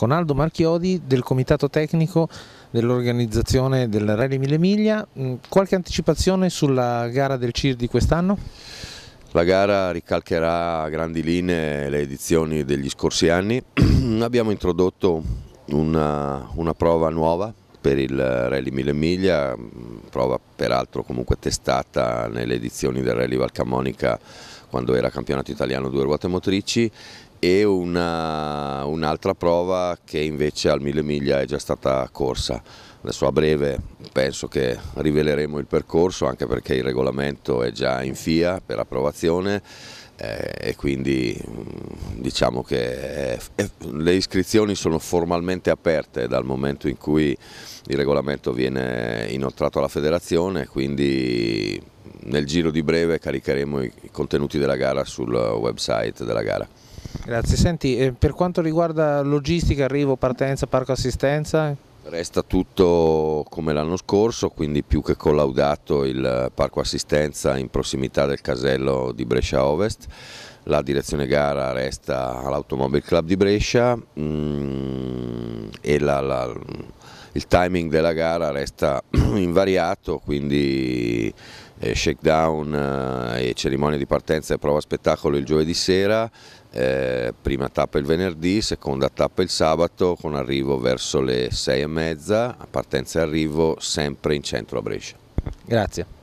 con Aldo Marchiodi del comitato tecnico dell'organizzazione del Rally Mille Miglia. Mm, qualche anticipazione sulla gara del CIR di quest'anno? La gara ricalcherà a grandi linee le edizioni degli scorsi anni. Abbiamo introdotto una, una prova nuova per il Rally 1000 Miglia, mm, prova peraltro comunque testata nelle edizioni del Rally Valcamonica quando era campionato italiano due ruote motrici e una, un'altra prova che invece al mille miglia è già stata corsa. Adesso a breve penso che riveleremo il percorso anche perché il regolamento è già in FIA per approvazione eh, e quindi mm, diciamo che è, eh, è, eh, le iscrizioni sono formalmente aperte dal momento in cui il regolamento viene inoltrato alla federazione quindi nel giro di breve caricheremo i contenuti della gara sul website della gara. Grazie, senti, eh, per quanto riguarda logistica, arrivo, partenza, parco assistenza? Resta tutto come l'anno scorso, quindi più che collaudato il parco assistenza in prossimità del casello di Brescia Ovest, la direzione gara resta all'Automobile Club di Brescia mh, mm, e la, la, il timing della gara resta invariato, quindi eh, shakedown eh, e cerimonia di partenza e prova spettacolo il giovedì sera, eh, prima tappa il venerdì, seconda tappa il sabato con arrivo verso le sei e mezza, partenza e arrivo sempre in centro a Brescia. Grazie.